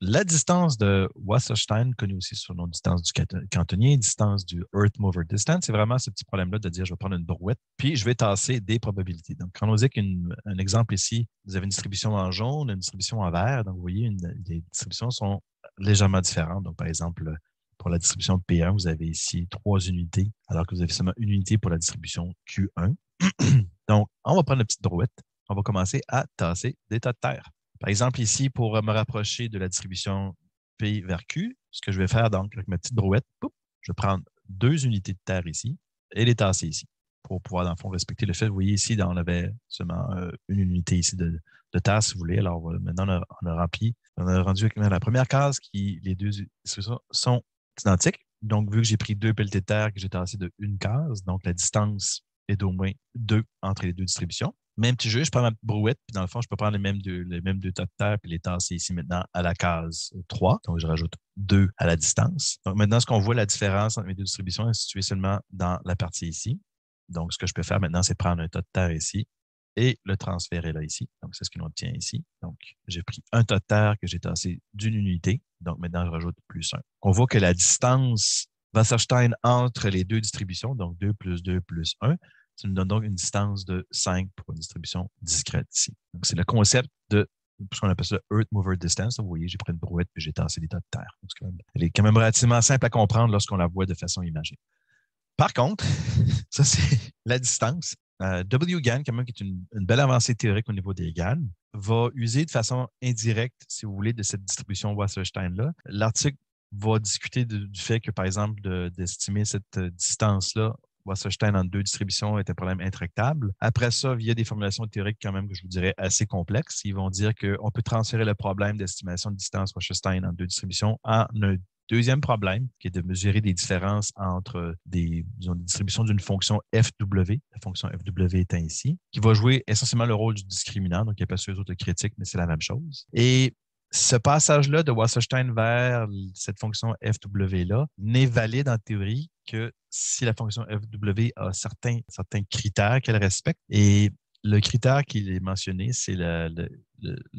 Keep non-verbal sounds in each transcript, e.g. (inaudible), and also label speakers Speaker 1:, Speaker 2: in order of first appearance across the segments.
Speaker 1: la distance de Wasserstein, connue aussi sous le nom de distance du cantonnier, distance du Earth Mover Distance, c'est vraiment ce petit problème-là de dire je vais prendre une brouette, puis je vais tasser des probabilités. Donc, quand on dit qu'un exemple ici, vous avez une distribution en jaune, une distribution en vert, donc vous voyez, les distributions sont légèrement différentes. Donc, par exemple, pour la distribution P1, vous avez ici trois unités, alors que vous avez seulement une unité pour la distribution Q1. (clears throat) donc, on va prendre la petite brouette, on va commencer à tasser des tas de terre. Par exemple, ici, pour euh, me rapprocher de la distribution P vers Q, ce que je vais faire donc avec ma petite brouette, je vais prendre deux unités de terre ici et les tasser ici pour pouvoir, dans le fond, respecter le fait. Vous voyez ici, on avait seulement euh, une unité ici de, terre, si vous voulez. Alors maintenant, on a, rempli, on a rendu la première case qui, les deux sont identiques. Donc, vu que j'ai pris deux pelletés de terre que j'ai tassé de une case, donc la distance est d'au moins deux entre les deux distributions même petit jeu, je prends ma brouette, puis dans le fond, je peux prendre les mêmes deux, les mêmes tas de terre, puis les tasser ici maintenant à la case 3. Donc, je rajoute 2 à la distance. Donc, maintenant, ce qu'on voit, la différence entre mes deux distributions est située seulement dans la partie ici. Donc, ce que je peux faire maintenant, c'est prendre un tas de terre ici et le transférer là ici. Donc, c'est ce qu'on obtient ici. Donc, j'ai pris un tas de terre que j'ai tassé d'une unité. Donc, maintenant, je rajoute plus 1. On voit que la distance Wasserstein entre les deux distributions, donc 2 plus 2 plus 1, ça nous donne donc une distance de 5 pour une distribution discrète ici. Donc, c'est le concept de ce qu'on appelle ça Earth Mover Distance. Vous voyez, j'ai pris une brouette et j'ai tassé des de terre. elle est quand même relativement simple à comprendre lorsqu'on la voit de façon imagée. Par contre, (laughs) ça, c'est (laughs) la distance. Euh, WGAN, qui est une, belle avancée théorique au niveau des GAN, va user de façon indirecte, si vous voulez, de cette distribution Wasserstein-là. L'article va discuter du fait que, par exemple, d'estimer cette euh, distance-là Wasserstein en deux distributions est un problème intractable. Après ça, via des formulations théoriques quand même que je vous dirais assez complexes, ils vont dire qu'on peut transférer le problème d'estimation de distance Wasserstein en deux distributions en un Deuxième problème, qui est de mesurer des différences entre des, distributions d'une fonction FW, la fonction FW est ici, qui va jouer essentiellement le rôle du discriminant, donc il n'y a pas sur les autres critiques, mais c'est la même chose. Et ce passage-là de Wasserstein vers cette fonction FW-là n'est valide en théorie que si la fonction FW a certains, critères qu'elle respecte. Et le critère qui est mentionné, c'est le,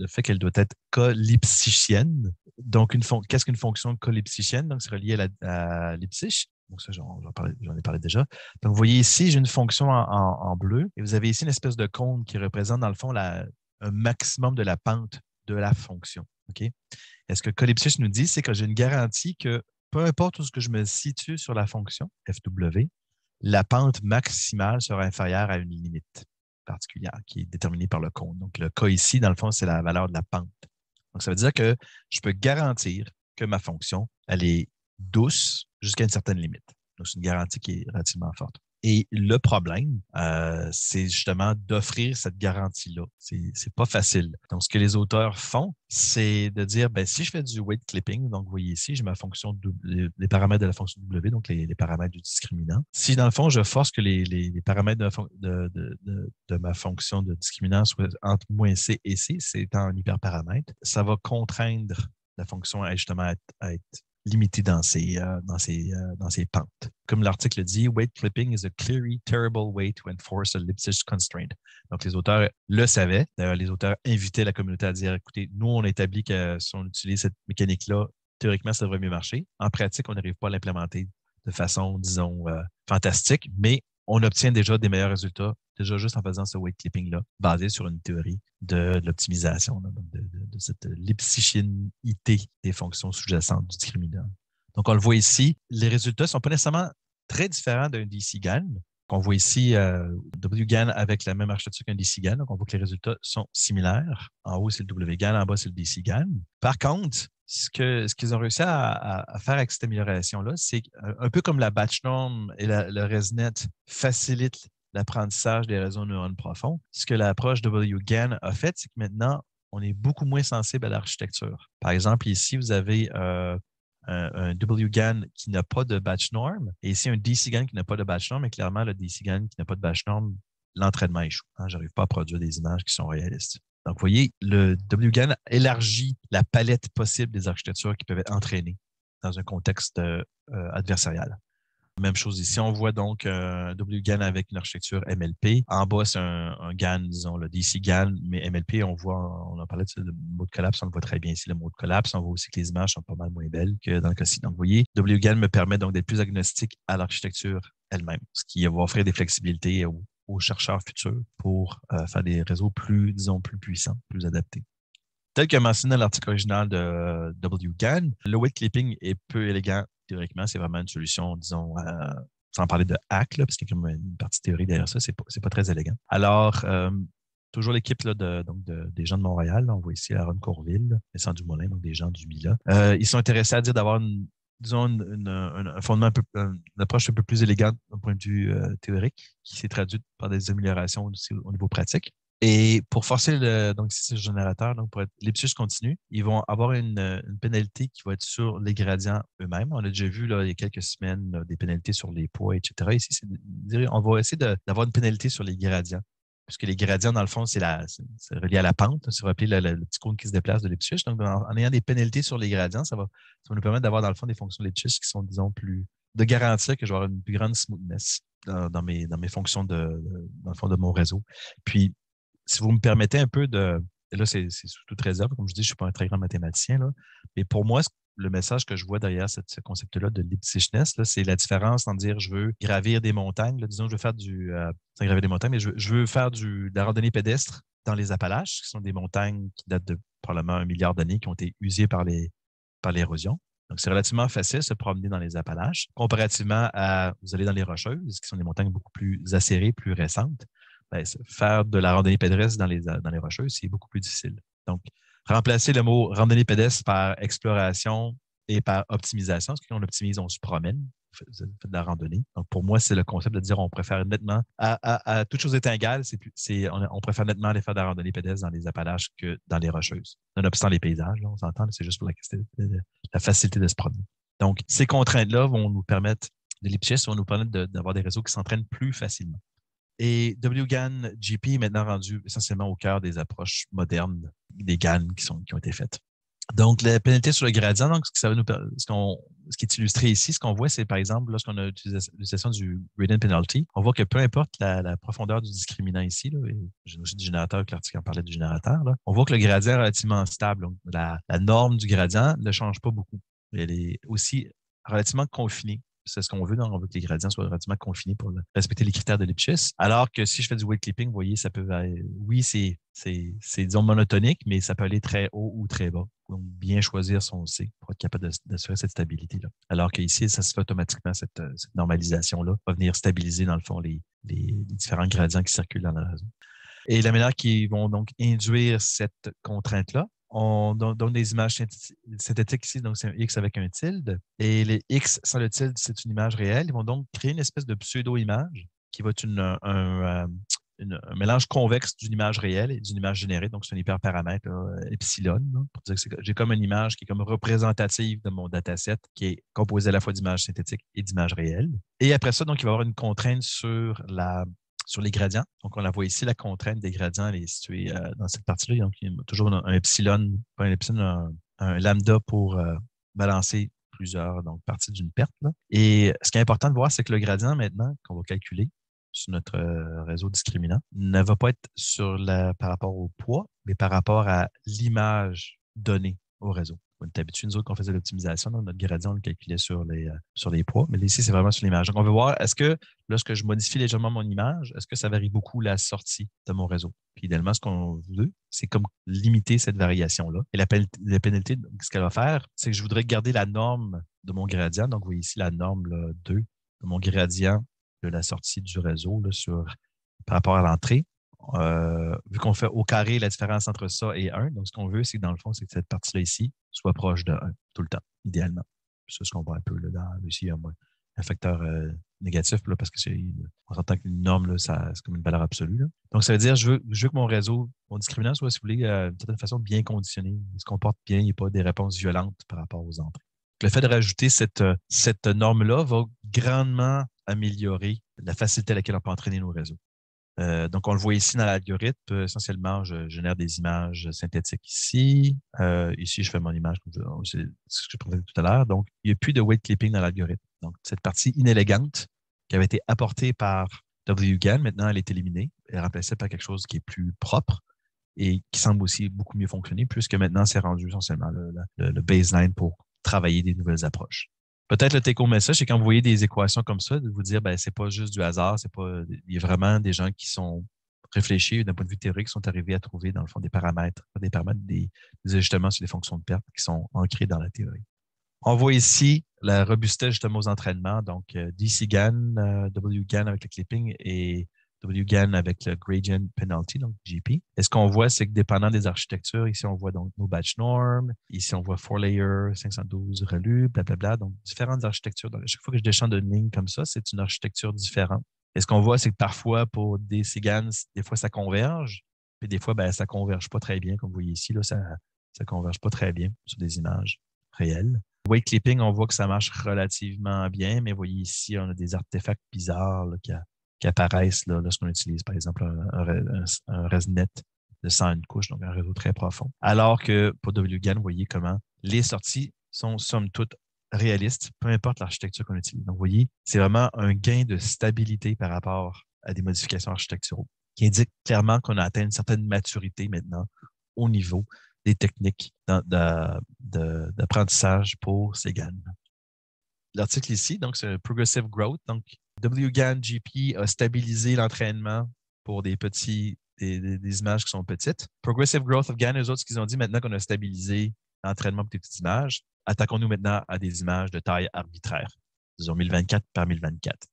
Speaker 1: fait qu'elle doit être colipsychienne. Donc, qu'est-ce qu'une fonction colipsychienne? Donc, c'est relié à, la, Donc, ça, j'en, ai parlé déjà. Donc, vous voyez ici, j'ai une fonction en, bleu et vous avez ici une espèce de cône qui représente, dans le fond, un maximum de la pente de la fonction. OK? Et ce que Collipsius nous dit, c'est que j'ai une garantie que peu importe où je me situe sur la fonction FW, la pente maximale sera inférieure à une limite particulière qui est déterminée par le cône. Donc, le cas ici, dans le fond, c'est la valeur de la pente. Donc, ça veut dire que je peux garantir que ma fonction, elle est douce jusqu'à une certaine limite. Donc, c'est une garantie qui est relativement forte. Et le problème, euh, c'est justement d'offrir cette garantie-là. C'est pas facile. Donc, ce que les auteurs font, c'est de dire, ben, si je fais du weight clipping, donc vous voyez ici, j'ai ma fonction les paramètres de la fonction W, donc les, paramètres du discriminant. Si dans le fond, je force que les, paramètres de, ma fonction de discriminant soient entre moins C et C, c'est un hyperparamètre, ça va contraindre la fonction à justement être limité dans ses, euh, dans euh, dans pentes. Comme l'article dit, weight clipping is a clearly terrible way to enforce a Lipschitz constraint. Donc, les auteurs le savaient. D'ailleurs, les auteurs invitaient la communauté à dire, écoutez, nous, on établit que si on utilise cette mécanique-là, théoriquement, ça devrait mieux marcher. En pratique, on n'arrive pas à l'implémenter de façon, disons, euh, fantastique, mais on obtient déjà des meilleurs résultats déjà juste en faisant ce weight clipping-là, basé sur une théorie de, l'optimisation, de, cette lipsychinité des fonctions sous-jacentes du discriminant. Donc, on le voit ici, les résultats ne sont pas nécessairement très différents d'un DC GAN, qu'on voit ici euh, WGAN avec la même architecture qu'un DCGAN. Donc, on voit que les résultats sont similaires. En haut, c'est le WGAN, en bas, c'est le GAN. Par contre, ce qu'ils ont réussi à, faire avec cette amélioration-là, c'est euh, un peu comme la batch norm et le ResNet facilitent l'apprentissage des réseaux neurones profonds. Ce que l'approche WGAN a fait, c'est que maintenant, on est beaucoup moins sensible à l'architecture. Par exemple, ici, vous avez euh, un, WGAN qui n'a pas de batch norm et ici un DCGAN qui n'a pas de batch norm. Mais clairement, le DCGAN qui n'a pas de batch norm, l'entraînement échoue. Hein. Je n'arrive pas à produire des images qui sont réalistes. Donc, vous voyez, le WGAN élargit la palette possible des architectures qui peuvent être entraînées dans un contexte euh, adversarial. Même chose ici, on voit donc un euh, WGAN avec une architecture MLP. En bas, c'est un, GAN, disons, le DC GAN, mais MLP, on voit, on en parlait de le mot de collapse, on le voit très bien ici, le mot de collapse. On voit aussi que les images sont pas mal moins belles que dans le cas-ci. Donc, vous voyez, WGAN me permet donc d'être plus agnostique à l'architecture elle-même, ce qui va offrir des flexibilités aux, chercheurs futurs pour euh, faire des réseaux plus, disons, plus puissants, plus adaptés. Tel que mentionné dans l'article original de W. Gann, le weight clipping est peu élégant théoriquement. C'est vraiment une solution, disons, euh, sans parler de hack, parce qu'il y a une partie théorie derrière ça. C'est pas, pas très élégant. Alors, euh, toujours l'équipe des gens de Montréal. on voit ici Aaron Courville, du Dumoulin, donc des gens du Mila. Euh, ils sont intéressés à dire d'avoir une, disons, un fondement un une approche un peu plus élégante d'un point de vue théorique, qui s'est traduite par des améliorations aussi au niveau pratique. Et pour forcer le, donc c'est le générateur, donc pour l'ipsus continue, ils vont avoir une, pénalité qui va être sur les gradients eux-mêmes. On a déjà vu là, il y a quelques semaines des pénalités sur les poids, etc. Ici, c'est, on va essayer d'avoir une pénalité sur les gradients. Puisque les gradients, dans le fond, c'est, la, relié à la pente. Si vous rappelez le, petit cône qui se déplace de l'ipsus. Donc, en, ayant des pénalités sur les gradients, ça va, ça nous permettre d'avoir, dans le fond, des fonctions de qui sont, disons, plus. de garantir que je vais avoir une plus grande smoothness dans, mes, dans mes fonctions de, dans le fond, de mon réseau. Puis, si vous me permettez un peu de. Là, c'est sous toute réserve. Comme je dis, je ne suis pas un très grand mathématicien. Là. Mais pour moi, le message que je vois derrière ce concept-là de l'ipsichness, c'est la différence en dire je veux gravir des montagnes. disons, je veux faire du. Euh, gravir des montagnes, mais je, veux faire du, de la randonnée pédestre dans les Appalaches, qui sont des montagnes qui datent de probablement un milliard d'années, qui ont été usées par les par l'érosion. Donc, c'est relativement facile de se promener dans les Appalaches, comparativement à vous allez dans les Rocheuses, qui sont des montagnes beaucoup plus acérées, plus récentes. Ben, faire de la randonnée pédestre dans les, Rocheuses, c'est beaucoup plus difficile. Donc, remplacer le mot randonnée pédestre par exploration et par optimisation, parce que on optimise, on se promène, on fait de la randonnée. Donc, pour moi, c'est le concept de dire on préfère nettement, à, toutes choses étingales, on, préfère nettement aller faire de la randonnée pédestre dans les Appalaches que dans les Rocheuses. Nonobstant les paysages, on s'entend, c'est juste pour la, facilité de se promener. Donc, ces contraintes-là vont nous permettre de pièces vont nous permettre d'avoir des réseaux qui s'entraînent plus facilement. Et WGAN GP est maintenant rendu essentiellement au cœur des approches modernes des GAN qui, ont été faites. Donc, la pénalité sur le gradient, donc, ce, que ça nous, ce, qui est illustré ici, ce qu'on voit, c'est par exemple, lorsqu'on a l'utilisation du gradient penalty, on voit que peu importe la, profondeur du discriminant ici, et j'ai aussi du générateur, l'article en parlait du générateur, on voit que le gradient est relativement stable. la norme du gradient ne change pas beaucoup. Elle est aussi relativement confinée c'est ce qu'on veut. donc On veut que les gradients soient relativement confinés pour respecter les critères de Lipschitz. Alors que si je fais du weight clipping, vous voyez, ça peut. Oui, c'est, c'est, c'est disons, monotonique, mais ça peut aller très haut ou très bas. Donc, bien choisir son c pour être capable d'assurer cette stabilité-là. Alors qu'ici, ça se fait automatiquement, euh, cette, normalisation-là va venir stabiliser, dans le fond, les, différents gradients qui circulent dans la réseau et la manière qui vont donc induire cette contrainte-là, on donne des images synthétiques ici, donc c'est un X avec un tilde. Et les X sans le tilde, c'est une image réelle. Ils vont donc créer une espèce de pseudo-image qui va être euh, un, mélange convexe d'une image réelle et d'une image générée. Donc, c'est un hyperparamètre euh, epsilon. j'ai comme une image qui est comme représentative de mon dataset, qui est composée à la fois d'images synthétiques et d'images réelles. Et après ça, donc, il va y avoir une contrainte sur la sur les gradients. Donc, on la voit ici, la contrainte des gradients, est située euh, dans cette partie-là. Donc, il y a toujours un, epsilon, pas un epsilon, un, lambda pour euh, balancer plusieurs donc, parties d'une perte. Et ce qui est important de voir, c'est que le gradient maintenant qu'on va calculer sur notre euh, réseau discriminant ne va pas être sur la, par rapport au poids, mais par rapport à l'image donnée au réseau. D'habitude, nous autres, qu'on faisait l'optimisation, notre gradient, on le calculait sur les, euh, sur les poids, mais ici, c'est vraiment sur l'image. Donc, on veut voir, est-ce que lorsque je modifie légèrement mon image, est-ce que ça varie beaucoup la sortie de mon réseau? Puis, idéalement, ce qu'on veut, c'est comme limiter cette variation-là. Et la, pénalité, ce qu'elle va faire, c'est que je voudrais garder la norme de mon gradient. Donc, vous voyez ici la norme 2 de mon gradient de la sortie du réseau sur, par rapport à l'entrée. Euh, vu qu'on fait au carré la différence entre ça et 1, donc ce qu'on veut, c'est que dans le fond, c'est que cette partie-là ici soit proche de 1 tout le temps, idéalement. C'est ce qu'on voit un peu là, dans ici, un, un facteur euh, négatif, là, parce que c'est, on s'entend qu'une norme, c'est comme une valeur absolue. Donc, ça veut dire, je veux, je veux que mon réseau, mon discriminant soit, si vous voulez, euh, d'une certaine façon, bien conditionné. Il se comporte bien, il n'y a pas des réponses violentes par rapport aux entrées. Le fait de rajouter cette, cette norme-là va grandement améliorer la facilité à laquelle on peut entraîner nos réseaux. Euh, donc, on le voit ici dans l'algorithme. Essentiellement, je génère des images synthétiques ici. Euh, ici, je fais mon image, c'est ce que je présentais tout à l'heure. Donc, il n'y a plus de weight clipping dans l'algorithme. Donc, cette partie inélégante qui avait été apportée par WGAN, maintenant, elle est éliminée. Elle est remplacée par quelque chose qui est plus propre et qui semble aussi beaucoup mieux fonctionner, puisque maintenant, c'est rendu essentiellement le baseline pour travailler des nouvelles approches peut-être le take message, c'est quand vous voyez des équations comme ça, de vous dire, ben, c'est pas juste du hasard, c'est pas, il y a vraiment des gens qui sont réfléchis d'un point de vue théorique, sont arrivés à trouver, dans le fond, des paramètres, des paramètres, des, ajustements sur les fonctions de perte qui sont ancrés dans la théorie. On voit ici la robustesse justement aux entraînements, donc euh, DC GAN, euh, WGAN avec le clipping et WGAN avec le Gradient Penalty, donc GP. Et ce qu'on voit, c'est que dépendant des architectures, ici on voit donc nos batch norms, ici on voit four layer, 512 relu, blablabla, donc différentes architectures. Donc, à chaque fois que je descends une ligne comme ça, c'est une architecture différente. Et ce qu'on voit, c'est que parfois pour des SIGANs, des fois ça converge, puis des fois ben, ça converge pas très bien, comme vous voyez ici, là, ça ne converge pas très bien sur des images réelles. Weight clipping, on voit que ça marche relativement bien, mais vous voyez ici, on a des artefacts bizarres là, qui a qui apparaissent lorsqu'on utilise, par exemple, un, un, ResNet de 101 couches, donc un réseau très profond. Alors que pour WGAN, vous voyez comment les sorties sont somme toute réalistes, peu importe l'architecture qu'on utilise. Donc, vous voyez, c'est vraiment un gain de stabilité par rapport à des modifications architecturaux qui indique clairement qu'on a atteint une certaine maturité maintenant au niveau des techniques d'apprentissage pour ces GAN. L'article ici, donc, c'est Progressive Growth, donc WGAN-GP a stabilisé l'entraînement pour des petits des, images qui sont petites. Progressive Growth of GAN, eux autres, ce qu'ils ont dit maintenant qu'on a stabilisé l'entraînement pour des petites images, attaquons-nous maintenant à des images de taille arbitraire. Disons 1024 par 1024.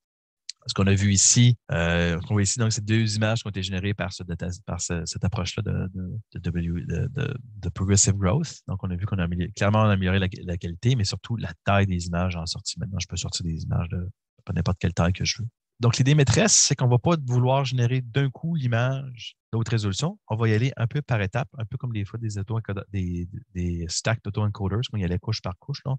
Speaker 1: Ce qu'on a vu ici, euh, on voit ici donc ces deux images qui ont été générées par, cette approche-là de, Progressive Growth. Donc, on a vu qu'on a amélioré, clairement on amélioré la, la, qualité, mais surtout la taille des images en sortie. Maintenant, je peux sortir des images de pas n'importe quelle taille que je veux. Donc, l'idée maîtresse, c'est qu'on ne va pas vouloir générer d'un coup l'image d'autre résolution. On va y aller un peu par étape, un peu comme les fois des, auto des, des stacks d'auto-encoders, il y allait couche par couche là,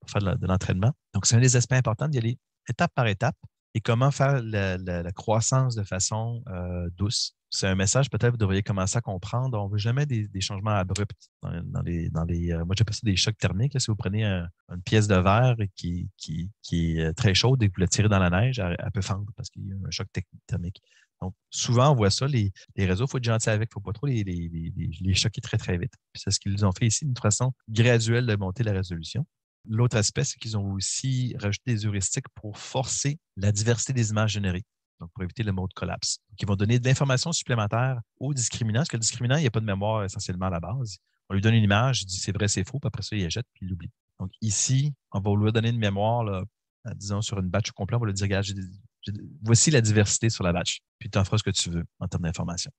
Speaker 1: pour faire de l'entraînement. Donc, c'est un des aspects importants d'y aller étape par étape et comment faire la, croissance de façon euh, douce. C'est un message peut-être que vous devriez commencer à comprendre. On ne veut jamais des, changements abrupts dans, les. Dans les euh, moi, j'appelle ça des chocs thermiques. Si vous prenez une pièce de verre qui, qui, est euh, très chaude et que vous la tirez dans la neige, elle, peut fendre parce qu'il y a un choc thermique. Donc, souvent, on voit ça, les, réseaux, il faut être gentil avec, il ne faut pas trop les, les, choquer très, très vite. C'est ce qu'ils ont fait ici, une façon graduelle de monter la résolution. L'autre aspect, c'est qu'ils ont aussi rajouté des heuristiques pour forcer la diversité des images générées, donc pour éviter le mode collapse. Donc, ils vont donner de l'information supplémentaire au discriminant, parce que le discriminant, il n'y a pas de mémoire essentiellement à la base. On lui donne une image, il dit c'est vrai, c'est faux, puis après ça, il jette puis il l'oublie. Donc ici, on va lui donner une mémoire, disons, sur une batch complète, on va lui dire, regarde, voici la diversité sur la batch, puis tu en feras ce que tu veux en termes d'information.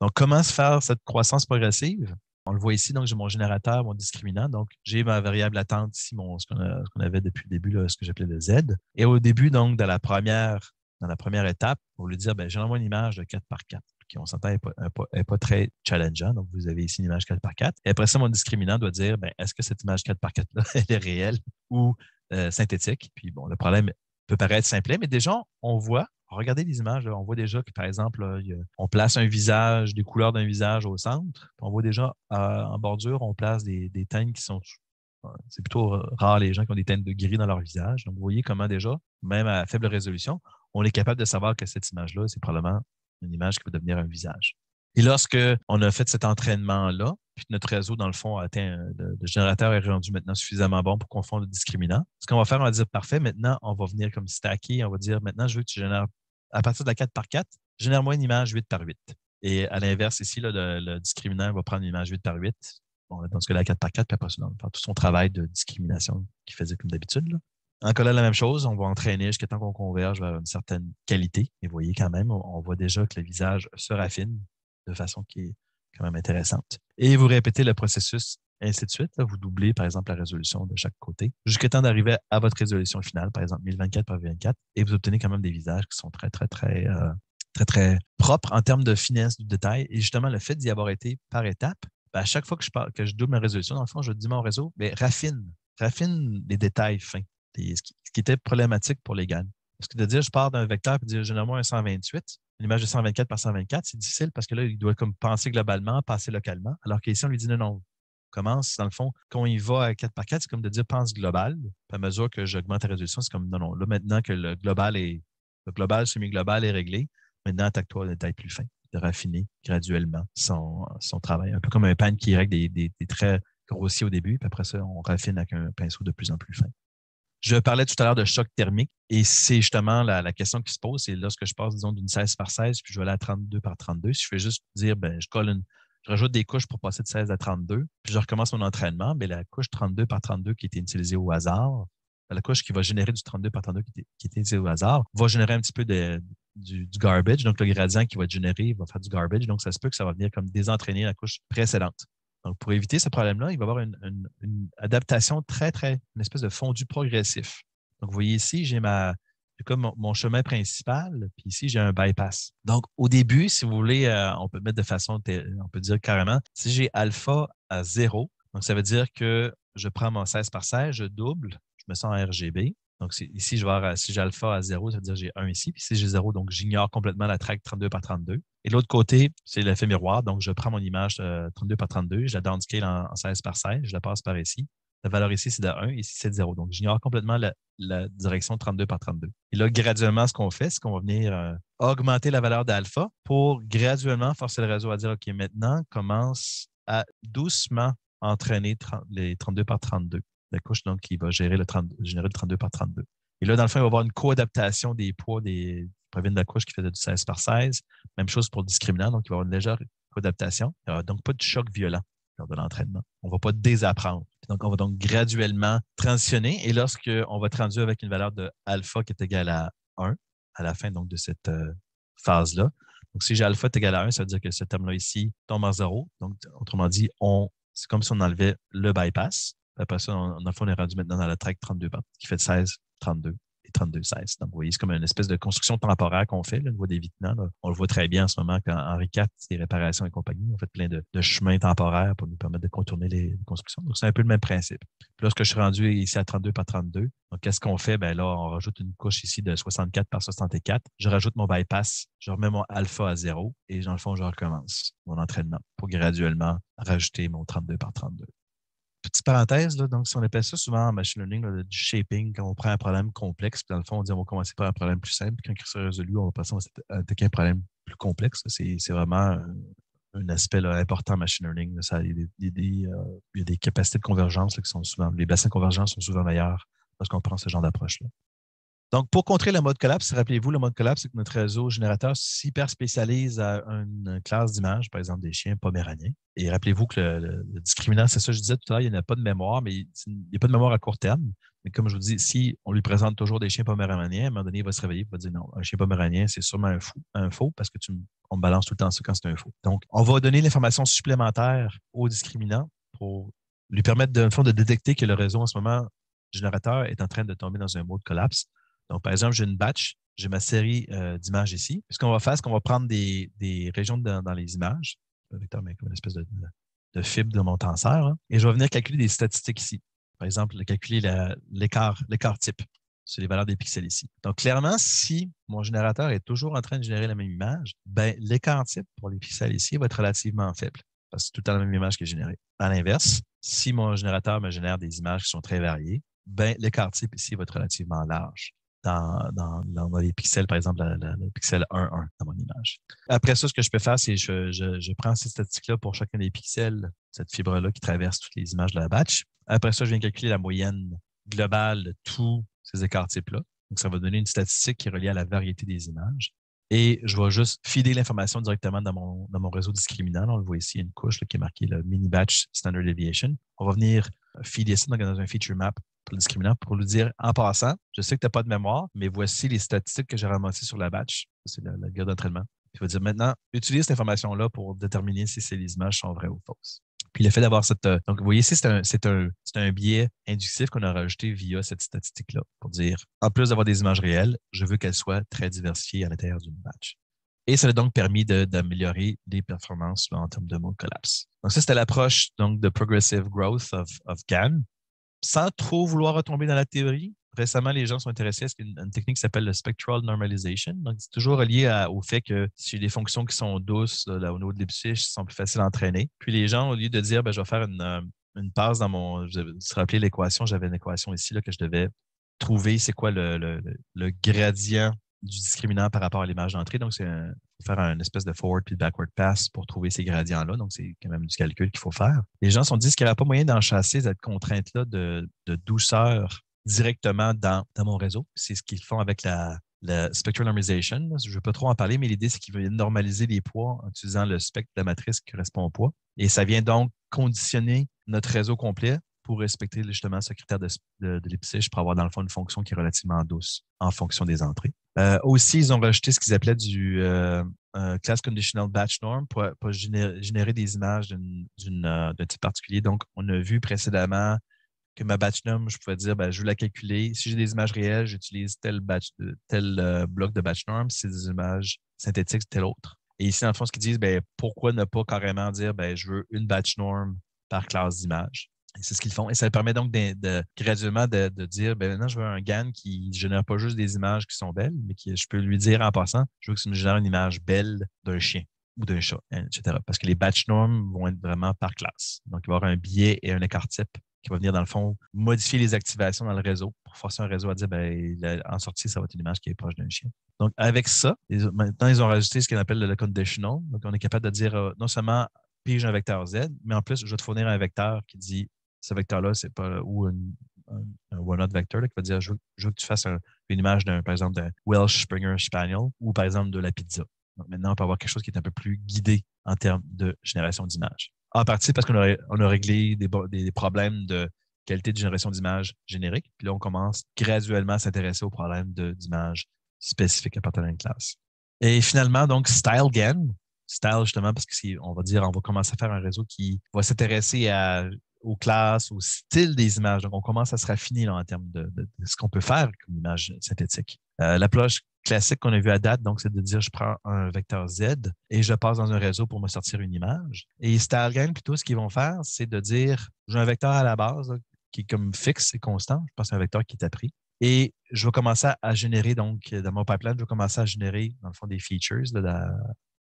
Speaker 1: Donc, comment se faire cette croissance progressive? On le voit ici, donc j'ai mon générateur, mon discriminant. Donc, j'ai ma variable attente ici, ce qu'on avait depuis le début, ce que j'appelais le Z. Et au début, donc, la première, dans la première étape, on lui dire, ben, j'envoie une image de 4 par 4 qui, on s'entend, n'est pas, très challengeant. Donc, vous avez ici une image 4 par 4 Et après ça, mon discriminant doit dire, ben, est-ce que cette image 4 par 4 là (laughs) elle est réelle ou euh, synthétique? Puis, bon, le problème peut paraître simple mais déjà, on voit, regardez les images, on voit déjà que, par exemple, on place un visage, des couleurs d'un visage au centre. On voit déjà euh, en bordure, on place des, teintes qui sont. C'est plutôt euh, rare les gens qui ont des teintes de gris dans leur visage. Donc, vous voyez comment déjà, même à faible résolution, on est capable de savoir que cette image-là, c'est probablement une image qui va devenir un visage. Et lorsque on a fait cet entraînement-là, puis notre réseau, dans le fond, atteint, le, générateur est rendu maintenant suffisamment bon pour confondre le discriminant. Ce qu'on va faire, on va dire parfait, maintenant, on va venir comme stacker, on va dire maintenant, je veux que tu génères, à partir de la 4 par 4, génère-moi une image 8 par 8. Et à l'inverse, ici, le, discriminant va prendre une image 8 par 8, bon, dans ce cas-là, 4 par 4, puis après on va faire tout son travail de discrimination qu'il faisait comme d'habitude. En collant la même chose, on va entraîner jusqu'à temps qu'on converge vers une certaine qualité. Et vous voyez quand même, on, on voit déjà que le visage se raffine de façon qui est quand même intéressante. Et vous répétez le processus ainsi de suite. vous doublez, par exemple, la résolution de chaque côté jusqu'à temps d'arriver à votre résolution finale, par exemple 1024 par 24 et vous obtenez quand même des visages qui sont très, très, très, euh, très, très propres en termes de finesse du détail. Et justement, le fait d'y avoir été par étape, ben, à chaque fois que je, parle, que je double ma résolution, dans le fond, je dis mon réseau, mais raffine, raffine les détails fins, ce qui était problématique pour les GAN. Parce que de dire je pars d'un vecteur et dire généralement un 128, une image de 124 par 124, c'est difficile parce que là, il doit comme penser globalement, passer localement. Alors qu'ici, on lui dit non, non, commence, dans le fond, quand il va à 4 par 4, c'est comme de dire pense global. à mesure que j'augmente la résolution, c'est comme non, non, là maintenant que le global est le global, semi-global est réglé, maintenant attaque-toi à taille plus fin, de raffiner graduellement son, travail. Un peu comme un pan qui règle des, des traits grossiers au début, puis après ça, on raffine avec un pinceau de plus en plus fin. Je parlais tout à l'heure de choc thermique et c'est justement la, question qui se pose. C'est lorsque je passe, disons, d'une 16 par 16, puis je vais aller à 32 par 32. Si je fais juste dire, ben, je colle une, je rajoute des couches pour passer de 16 à 32, puis je recommence mon entraînement, mais ben, la couche 32 par 32 qui était utilisée au hasard, la couche qui va générer du 32 par 32 qui était, qui utilisée au hasard, va générer un petit peu de, du, du, garbage. Donc, le gradient qui va être généré va faire du garbage. Donc, ça se peut que ça va venir comme désentraîner la couche précédente. Donc, pour éviter ce problème-là, il va y avoir une, adaptation très, très, une espèce de fondu progressif. Donc, vous voyez ici, j'ai ma, comme mon, chemin principal, puis ici, j'ai un bypass. Donc, au début, si vous voulez, euh, on peut mettre de façon, on peut dire carrément, si j'ai alpha à zéro, donc ça veut dire que je prends mon 16 par 16, je double, je me sens en RGB. Donc, ici, je vais, euh, si j'ai alpha à 0, ça veut dire que j'ai 1 ici. Puis si j'ai 0, donc j'ignore complètement la traque 32 par 32. Et l'autre côté, c'est l'effet miroir. Donc, je prends mon image 32 euh, par 32, je la downscale en, 16 par 16, je la passe par ici. La valeur ici, c'est de 1, ici, c'est de 0. Donc, j'ignore complètement la, direction 32 par 32. Et là, graduellement, ce qu'on fait, c'est qu'on va venir euh, augmenter la valeur d'alpha pour graduellement forcer le réseau à dire, OK, maintenant, commence à doucement entraîner les 32 par 32 la couche donc, qui va gérer le générer le 32 par 32. Et là, dans le fond, il va y avoir une coadaptation des poids des proviennent de la couche qui fait du 16 par 16. Même chose pour le discriminant, donc il va y avoir une légère coadaptation Il n'y aura donc pas de choc violent lors de l'entraînement. On ne va pas désapprendre. Donc, on va donc graduellement transitionner. Et lorsqu'on va traduire avec une valeur de alpha qui est égale à 1 à la fin de cette euh, phase-là, donc si j'ai alpha est égal à 1, ça veut dire que ce terme-là ici tombe à 0. Donc, autrement dit, on, c'est comme si on enlevait le bypass. Après ça, on, on est rendu maintenant dans la track 32 par, qui fait 16, 32 et 32, 16. Donc, vous voyez, c'est comme une espèce de construction temporaire qu'on fait, là, au niveau des vitenants. On le voit très bien en ce moment qu'en Henri IV, les réparations et compagnie, on fait plein de, chemins temporaires pour nous permettre de contourner les, constructions. Donc, c'est un peu le même principe. Puis lorsque je suis rendu ici à 32 par 32, donc qu'est-ce qu'on fait? Ben là, on rajoute une couche ici de 64 par 64. Je rajoute mon bypass, je remets mon alpha à zéro et dans le fond, je recommence mon entraînement pour graduellement rajouter mon 32 par 32 petite parenthèse, là, donc si on appelle ça souvent en machine learning du shaping, quand on prend un problème complexe, puis dans le fond, on dit on va commencer par un problème plus simple, puis quand il sera résolu, on va passer à un problème plus complexe. C'est vraiment un, aspect important en machine learning. Ça, des, euh, il, y a des, capacités de convergence qui sont souvent, les bassins de convergence sont souvent meilleurs lorsqu'on prend ce genre d'approche-là. Donc, pour contrer le mode collapse, rappelez-vous, le mode collapse, c'est que notre réseau générateur s'hyper spécialise à une classe d'images, par exemple des chiens poméraniens. Et rappelez-vous que le, discriminant, c'est ça que je disais tout à l'heure, il n'y a pas de mémoire, mais il n'y a pas de mémoire à court terme. Mais comme je vous dis, si on lui présente toujours des chiens poméraniens, à un moment donné, il va se réveiller et va dire non, un chien poméranien, c'est sûrement un, faux parce que on balance tout le temps ça quand c'est un faux. Donc, on va donner l'information supplémentaire au discriminant pour lui permettre, de, de détecter que le réseau en ce moment générateur est en train de tomber dans un mode collapse. Donc, par exemple, j'ai une batch, j'ai ma série euh, d'images ici. Ce qu'on va faire, c'est qu'on va prendre des, régions dans, les images, un vecteur, mais comme une espèce de, fibre de mon tenseur, hein. et je vais venir calculer des statistiques ici. Par exemple, calculer l'écart type sur les valeurs des pixels ici. Donc, clairement, si mon générateur est toujours en train de générer la même image, ben, l'écart type pour les pixels ici va être relativement faible parce que c'est tout le temps la même image qui est générée. À l'inverse, si mon générateur me génère des images qui sont très variées, ben, l'écart type ici va être relativement large dans, les pixels, par exemple, le pixel 1.1 dans mon image. Après ça, ce que je peux faire, c'est je, je, prends ces statistiques-là pour chacun des pixels, cette fibre-là qui traverse toutes les images de la batch. Après ça, je viens calculer la moyenne globale de tous ces écarts-types-là. Donc, ça va donner une statistique qui relie à la variété des images. Et je vais juste filer l'information directement dans mon, réseau discriminant. On le voit ici, il y a une couche qui est marquée le mini batch standard deviation. On va venir filer ça dans un feature map pour le discriminant pour lui dire en passant, je sais que tu n'as pas de mémoire, mais voici les statistiques que j'ai ramassées sur la batch. C'est la, la d'entraînement. Il va dire maintenant, utilise cette information-là pour déterminer si ces images sont vraies ou fausses. Puis le fait d'avoir cette. Euh, donc, vous voyez ici, c'est un, un, biais inductif qu'on a rajouté via cette statistique-là pour dire, en plus d'avoir des images réelles, je veux qu'elles soient très diversifiées à l'intérieur d'une batch. Et ça a donc permis d'améliorer les performances en termes de mode collapse. Donc, ça, c'était l'approche donc, de Progressive Growth of, of GAN sans trop vouloir retomber dans la théorie, récemment, les gens sont intéressés à ce une, technique qui s'appelle le spectral normalization. Donc, c'est toujours lié au fait que si des fonctions qui sont douces, euh, là, au niveau de elles sont plus faciles à entraîner. Puis les gens, au lieu de dire, ben, je vais faire euh, une, passe dans mon. Je me rappelez l'équation, j'avais une équation ici là, que je devais trouver c'est quoi le, le, le, gradient du discriminant par rapport à l'image d'entrée. Donc, c'est faire un espèce de forward puis backward pass pour trouver ces gradients-là. Donc, c'est quand même du calcul qu'il faut faire. Les gens se sont dit qu'il n'y avait pas moyen d'en chasser cette contrainte-là de, douceur directement dans, mon réseau. C'est ce qu'ils font avec la, spectral normalization. Je ne veux pas trop en parler, mais l'idée, c'est qu'ils veulent normaliser les poids en utilisant le spectre de la matrice qui correspond au poids. Et ça vient donc conditionner notre réseau complet pour respecter justement ce critère de, de, pour avoir dans le fond une fonction qui est relativement douce en fonction des entrées. Euh, aussi, ils ont rajouté ce qu'ils appelaient du euh, Class Conditional Batch Norm pour, générer, des images euh, d'un type particulier. Donc, on a vu précédemment que ma batch norm, je pouvais dire, ben, je veux la calculer. Si j'ai des images réelles, j'utilise tel, bloc de batch norm. Si c'est des images synthétiques, tel autre. Et ici, en fond, ce qu'ils disent, ben, pourquoi ne pas carrément dire, ben, je veux une batch norm par classe d'image. C'est ce qu'ils font. Et ça permet donc de, graduellement de, dire ben maintenant, je veux un GAN qui génère pas juste des images qui sont belles, mais qui je peux lui dire en passant je veux que ça me génère une image belle d'un chien ou d'un chat, hein, etc. Parce que les batch norms vont être vraiment par classe. Donc, il va y avoir un biais et un écart type qui va venir, dans le fond, modifier les activations dans le réseau pour forcer un réseau à dire ben, en sortie, ça va être une image qui est proche d'un chien. Donc, avec ça, maintenant, ils ont rajouté ce qu'on appelle le conditional. Donc, on est capable de dire euh, non seulement j'ai un vecteur Z, mais en plus, je vais te fournir un vecteur qui dit ce vecteur-là, c'est pas euh, ou un, one vecteur qui va dire je veux, que tu fasses une image d'un, par exemple, d'un Welsh Springer Spaniel ou par exemple de la pizza. maintenant, on peut avoir quelque chose qui est un peu plus guidé en termes de génération d'images. En partie parce qu'on a, on a réglé des, problèmes de, qualité de génération d'images génériques. Puis là, on commence graduellement à s'intéresser aux problèmes d'images spécifiques appartenant à une classe. Et finalement, donc, style gain. style justement parce que on va dire, on va commencer à faire un réseau qui va s'intéresser à aux classes, au style des images. Donc, on commence à se raffiner en termes de, ce qu'on peut faire comme image synthétique. Euh, L'approche classique qu'on a vue à date, donc, c'est de dire je prends un vecteur Z et je passe dans un réseau pour me sortir une image. Et StyleGain, plutôt, ce qu'ils vont faire, c'est de dire j'ai un vecteur à la base qui est comme fixe et constant. Je pense un vecteur qui est appris. Et je vais commencer à générer, donc, dans mon pipeline, je vais commencer à générer, dans le fond, des features en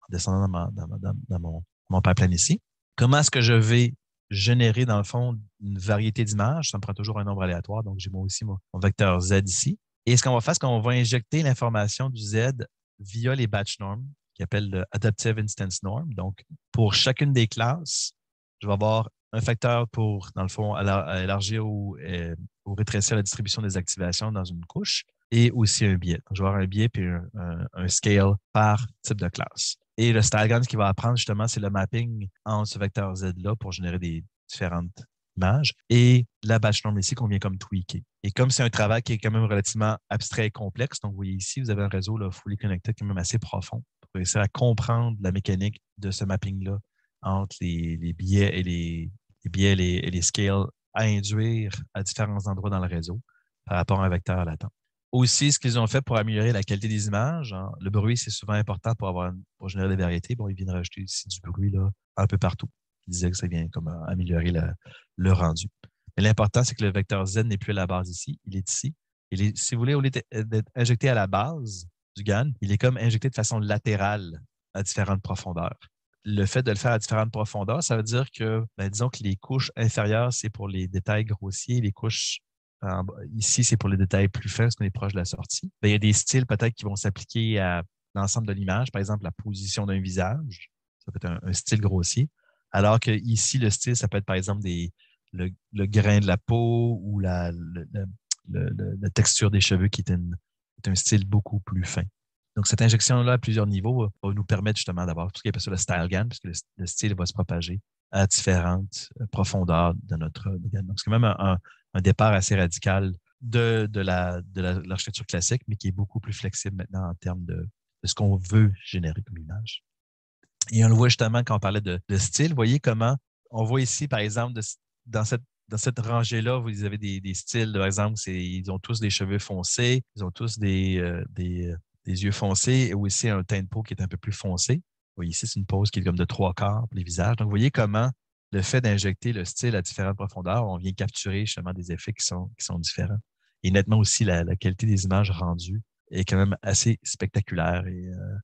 Speaker 1: descendant dans, mon, mon pipeline ici. Comment est-ce que je vais générer, dans le fond, une variété d'images. Ça me prend toujours un nombre aléatoire, donc j'ai moi aussi mon, vecteur Z ici. Et ce qu'on va faire, c'est qu'on va injecter l'information du Z via les batch norms, qui appellent le Adaptive Instance Norm. Donc, pour chacune des classes, je vais avoir un facteur pour, dans le fond, élargir euh, ou, rétrécir la distribution des activations dans une couche et aussi un biais. je vais avoir un biais puis un scale par type de classe. Et le StyleGun, ce qu'il va apprendre justement, c'est le mapping entre ce vecteur Z-là pour générer des différentes images. Et la batch norm ici qu'on vient comme tweaker. Et comme c'est un travail qui est quand même relativement abstrait et complexe, donc vous voyez ici, vous avez un réseau là, fully connected quand même assez profond pour essayer de comprendre la mécanique de ce mapping-là entre les, biais et les, les, les scales à induire à différents endroits dans le réseau par rapport à un vecteur latent. Aussi, ce qu'ils ont fait pour améliorer la qualité des images. Hein. Le bruit, c'est souvent important pour, avoir, pour générer des variétés. Bon, ils viennent rajouter ici du bruit là, un peu partout. Ils disaient que ça vient comme euh, améliorer le rendu. Mais l'important, c'est que le vecteur Z n'est plus à la base ici. Il est ici. Il si vous voulez, au lieu d'être injecté à la base du GAN, il est comme injecté de façon latérale à différentes profondeurs. Le fait de le faire à différentes profondeurs, ça veut dire que, ben, disons que les couches inférieures, c'est pour les détails grossiers, les couches Ici, c'est pour les détails plus fins, parce qu'on est proche de la sortie. Ben, il y a des styles peut-être qui vont s'appliquer à l'ensemble de l'image, par exemple la position d'un visage, ça peut être un, style grossier. Alors que ici, le style, ça peut être par exemple le, grain de la peau ou la, texture des cheveux qui est, un style beaucoup plus fin. Donc, cette injection-là, à plusieurs niveaux, va nous permettre justement d'avoir tout ce qui est le style parce puisque le, style va se propager à différentes euh, profondeurs de notre gun. Donc, c'est même un un départ assez radical de, l'architecture la, de classique, mais qui est beaucoup plus flexible maintenant en termes de, ce qu'on veut générer comme image. Et on le voit justement quand on parlait de, de style. Voyez comment on voit ici, par exemple, dans cette, rangée-là, vous avez des, styles, par exemple, ils ont tous des cheveux foncés, ils ont tous des, euh, euh, yeux foncés, ou ici, un teint de peau qui est un peu plus foncé. voyez ici, c'est une pose qui est comme de trois quarts pour les visages. Donc, vous voyez comment le fait d'injecter le style à différentes profondeurs, on vient capturer justement des effets qui sont, qui sont différents. Et nettement aussi, la, qualité des images rendues est quand même assez spectaculaire. Et, euh,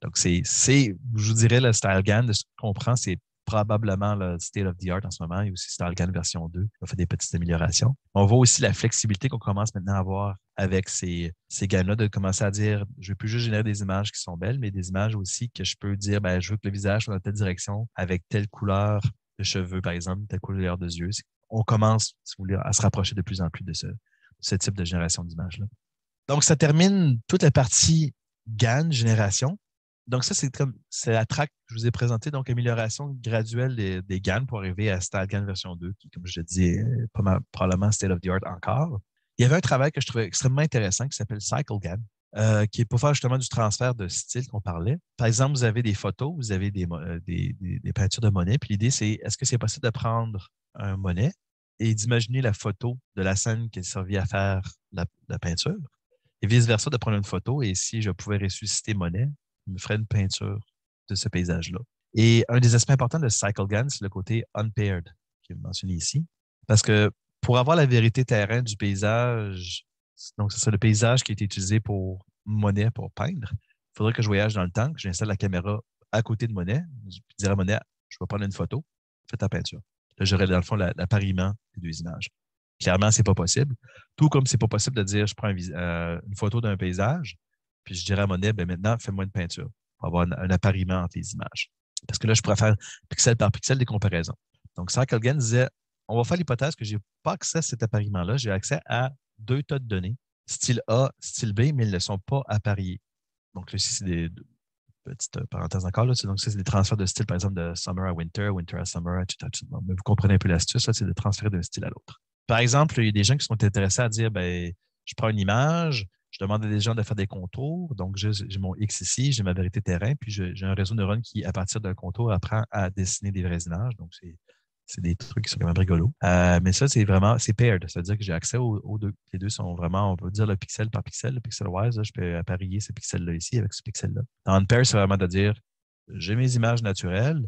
Speaker 1: donc, c'est, je vous dirais, le StyleGAN, de ce qu'on prend, c'est probablement le state of the art en ce moment. Il y a aussi StyleGAN version 2. qui On fait des petites améliorations. On voit aussi la flexibilité qu'on commence maintenant à avoir avec ces, ces là de commencer à dire, je ne veux plus juste générer des images qui sont belles, mais des images aussi que je peux dire, ben, je veux que le visage soit dans telle direction, avec telle couleur, de cheveux, par exemple, ta couleur des yeux. On commence, si vous voulez, à se rapprocher de plus en plus de ce, type de génération d'images-là. Donc, ça termine toute la partie GAN, génération. Donc, ça, c'est comme c'est la traque que je vous ai présentée, donc amélioration graduelle des, GAN pour arriver à Style GAN version 2, qui, comme je l'ai dit, est probablement state of the art encore. Il y avait un travail que je trouvais extrêmement intéressant qui s'appelle Cycle GAN, euh, qui est pour faire justement du transfert de style qu'on parlait. Par exemple, vous avez des photos, vous avez euh, des, peintures de monnaie. puis l'idée, c'est est-ce que c'est possible de prendre un monnaie et d'imaginer la photo de la scène qui est à faire la, peinture, et vice-versa, de prendre une photo, et si je pouvais ressusciter monnaie, il me ferait une peinture de ce paysage-là. Et un des aspects importants de Cycle Gun, c'est le côté unpaired, qui est mentionné ici, parce que pour avoir la vérité terrain du paysage, donc, c'est le paysage qui a été utilisé pour Monet pour peindre. Il faudrait que je voyage dans le temps, que j'installe la caméra à côté de Monet. Je dirais à Monet, je vais prendre une photo, fais ta peinture. Là, j'aurais dans le fond l'appariement des deux images. Clairement, ce n'est pas possible. Tout comme ce n'est pas possible de dire, je prends euh, une photo d'un paysage, puis je dirais à Monet, ben, maintenant, fais-moi une peinture pour avoir un, appareillement appariement entre les images. Parce que là, je pourrais faire pixel par pixel des comparaisons. Donc, ça' Colgan disait, on va faire l'hypothèse que je n'ai pas accès à cet appariement-là, j'ai accès à deux tas de données, style A, style B, mais ils ne sont pas à appariés. Donc, ici, c'est des petites parenthèses encore. Là, donc, c'est des transferts de style, par exemple, de summer à winter, winter à summer, etc. Mais vous comprenez un peu l'astuce, c'est de transférer d'un style à l'autre. Par exemple, il y a des gens qui sont intéressés à dire ben, je prends une image, je demande à des gens de faire des contours. Donc, j'ai mon X ici, j'ai ma vérité terrain, puis j'ai un réseau de neurones qui, à partir d'un contour, apprend à dessiner des vraies images. Donc, c'est c'est des trucs qui sont quand rigolos. Euh, mais ça, c'est vraiment, c'est paired. C'est-à-dire que j'ai accès aux, deux. Les deux sont vraiment, on peut dire le pixel par pixel, le pixel-wise. Je peux parier ces pixels là ici avec ce pixel-là. Dans Unpaired, c'est vraiment de dire j'ai mes images naturelles,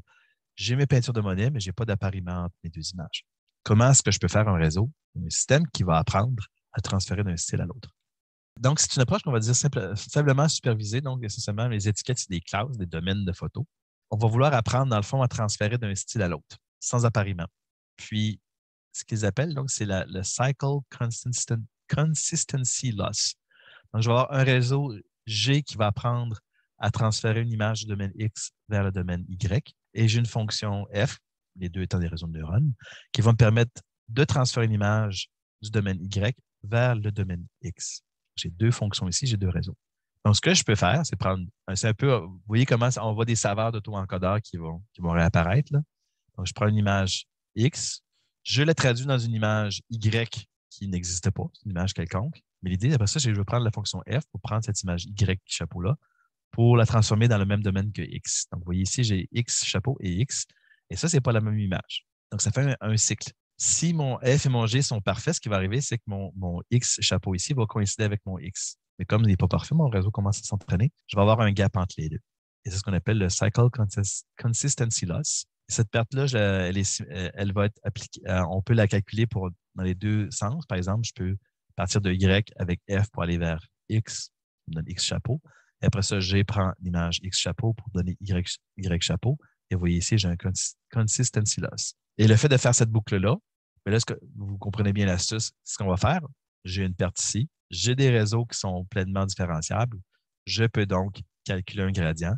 Speaker 1: j'ai mes peintures de monnaie, mais je n'ai pas d'appariement entre mes deux images. Comment est-ce que je peux faire un réseau, un système qui va apprendre à transférer d'un style à l'autre? Donc, c'est une approche qu'on va dire simplement supervisée. Donc, essentiellement, les étiquettes, c'est des classes, des domaines de photos. On va vouloir apprendre, dans le fond, à transférer d'un style à l'autre sans appariement. Puis, ce qu'ils appellent, donc, c'est le cycle consistency loss. Donc, je vais avoir un réseau G qui va apprendre à transférer une image du domaine X vers le domaine Y. Et j'ai une fonction F, les deux étant des réseaux de neurones, qui va me permettre de transférer une image du domaine Y vers le domaine X. J'ai deux fonctions ici, j'ai deux réseaux. Donc, ce que je peux faire, c'est prendre, c'est un peu, vous voyez comment on voit des saveurs d'auto-encodeurs qui vont, qui vont réapparaître. Là. Donc, je prends une image X, je la traduis dans une image Y qui n'existe pas, une image quelconque. Mais l'idée, après ça, c'est que je vais prendre la fonction F pour prendre cette image Y chapeau-là pour la transformer dans le même domaine que X. Donc, vous voyez ici, j'ai X chapeau et X. Et ça, ce n'est pas la même image. Donc, ça fait un, cycle. Si mon F et mon G sont parfaits, ce qui va arriver, c'est que mon, mon X chapeau ici va coïncider avec mon X. Mais comme il n'est pas parfait, mon réseau commence à s'entraîner, je vais avoir un gap entre les deux. Et c'est ce qu'on appelle le cycle consistency loss cette perte-là, euh, elle, va être appliquée. Euh, on peut la calculer pour, dans les deux sens. Par exemple, je peux partir de Y avec F pour aller vers X, qui me donne X chapeau. Et après ça, G prend l'image X chapeau pour donner Y, y chapeau. Et vous voyez ici, j'ai un consistency loss. Et le fait de faire cette boucle-là, mais ben là, vous comprenez bien l'astuce, ce qu'on va faire, j'ai une perte ici, j'ai des réseaux qui sont pleinement différenciables. Je peux donc calculer un gradient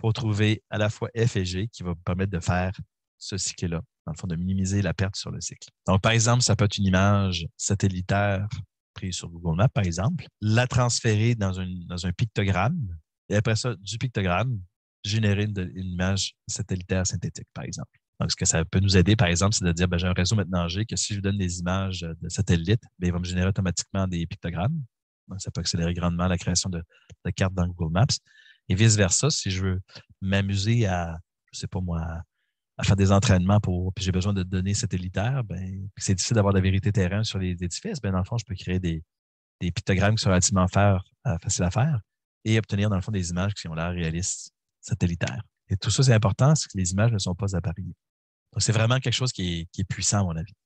Speaker 1: pour trouver à la fois F et G qui va vous permettre de faire ce cycle-là, dans le fond, de minimiser la perte sur le cycle. Donc, par exemple, ça peut être une image satellitaire prise sur Google Maps, par exemple, la transférer dans, un pictogramme, et après ça, du pictogramme, générer une, image satellitaire synthétique, par exemple. Donc, ce que ça peut nous aider, par exemple, c'est de dire, ben, j'ai un réseau maintenant G, que si je donne des images de satellite, ben, il va me générer automatiquement des pictogrammes. Donc, ça peut accélérer grandement la création de, de cartes dans Google Maps. Et vice-versa, si je veux m'amuser à, je sais pas moi, à faire des entraînements pour, puis j'ai besoin de données satellitaires, ben, c'est difficile d'avoir la vérité terrain sur les édifices, ben, dans le fond, je peux créer des, pictogrammes qui sont relativement euh, faciles à faire et obtenir, dans le fond, des images qui ont l'air réalistes, satellitaires. Et tout ça, c'est important, c'est que les images ne sont pas appareillées. Donc, c'est vraiment quelque chose qui qui est puissant, à mon avis.